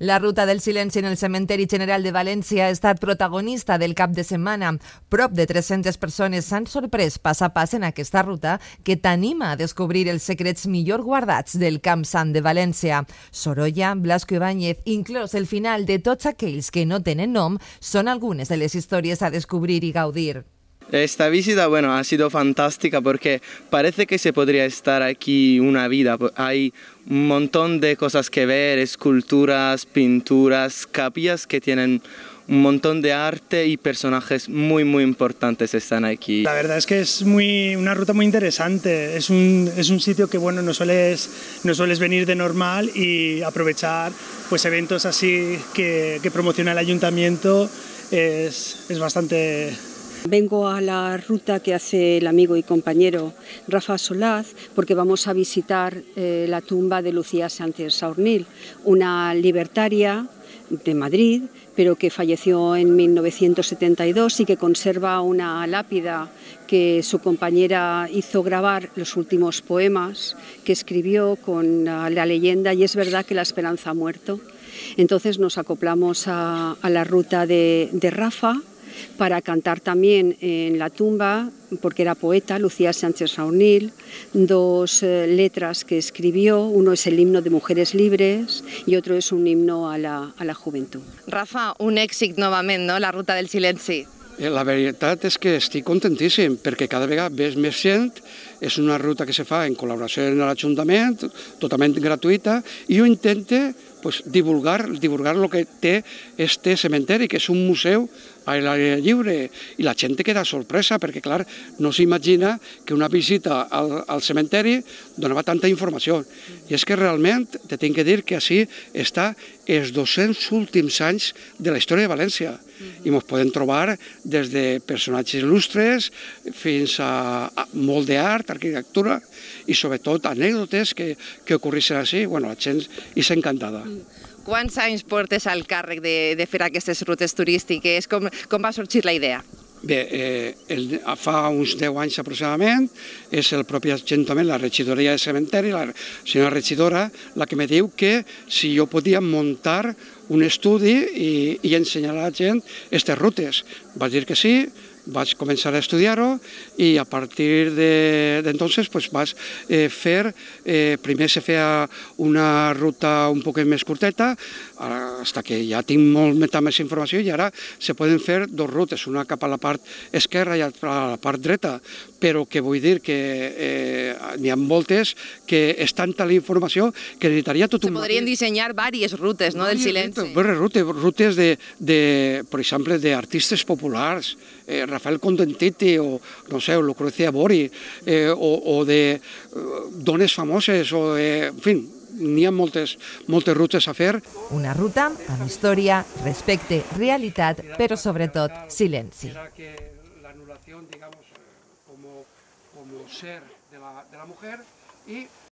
La ruta del silenci en el cementeri general de València ha estat protagonista del cap de setmana. Prop de 300 persones s'han sorprès pas a pas en aquesta ruta que t'anima a descobrir els secrets millor guardats del Camp Sant de València. Sorolla, Blasco Ibáñez, inclòs el final de tots aquells que no tenen nom, són algunes de les històries a descobrir i gaudir. Esta visita, bueno, ha sido fantástica porque parece que se podría estar aquí una vida. Hay un montón de cosas que ver, esculturas, pinturas, capillas que tienen un montón de arte y personajes muy muy importantes están aquí. La verdad es que es muy, una ruta muy interesante, es un, es un sitio que bueno, no, sueles, no sueles venir de normal y aprovechar pues, eventos así que, que promociona el ayuntamiento es, es bastante Vengo a la ruta que hace el amigo y compañero Rafa Solaz porque vamos a visitar eh, la tumba de Lucía Sánchez Saornil, una libertaria de Madrid, pero que falleció en 1972 y que conserva una lápida que su compañera hizo grabar los últimos poemas que escribió con la leyenda y es verdad que la esperanza ha muerto. Entonces nos acoplamos a, la ruta de Rafa, para cantar también en la tumba, porque era poeta, Lucía Sánchez Raunil, dos eh, letras que escribió, uno es el himno de Mujeres Libres y otro es un himno a la, a la juventud. Rafa, un éxito nuevamente, no?, la ruta del Silencio. Eh, la verdad es que estoy contentísimo... ...porque cada vez ves més gent, ...es una ruta que se fa en colaboración el ayuntamiento, totalmente gratuita... ...y yo intenta pues, divulgar, divulgar lo que té este cementerio... que es un museo... a l'àrea lliure i la gent queda sorpresa perquè, clar, no s'imagina que una visita al, al cementeri donava tanta informació. I és que realment te tinc que dir que així està els 200 últims anys de la història de València i ens podem trobar des de personatges il·lustres fins a, a molt d'art, arquitectura i sobretot anècdotes que, que ocorrissin així. Bueno, la gent és encantada. Mm. Quants anys portes al càrrec de, de fer aquestes rutes turístiques? Com, com va sorgir la idea? Bé, eh, el, fa uns 10 anys aproximadament és el propi Ajuntament, la regidoria de cementeri, la senyora regidora, la que me diu que si jo podia muntar un estudi i, i ensenyar a la gent aquestes rutes. Va dir que sí, vaig començar a estudiar-ho i a partir d'entonces de, pues, vas eh, fer, eh, primer se feia una ruta un poc més curteta, ara, hasta que ja tinc molta més informació i ara se poden fer dos rutes, una cap a la part esquerra i altra a la part dreta, però que vull dir que eh, n'hi ha moltes que és tanta la informació que necessitaria tot un... Se podrien dissenyar diverses rutes, no?, del silenci. rutes, rutes de, de, per exemple, d'artistes populars, eh, Rafael Condentiti o, no sé, o Lucrecia Bori eh, o, de eh, dones famosos, o en fin, ni muchas moltes, rutes a hacer. Una ruta la historia respecte, realitat, però sobretot silenci. silencio digamos, eh, ser de la, mujer y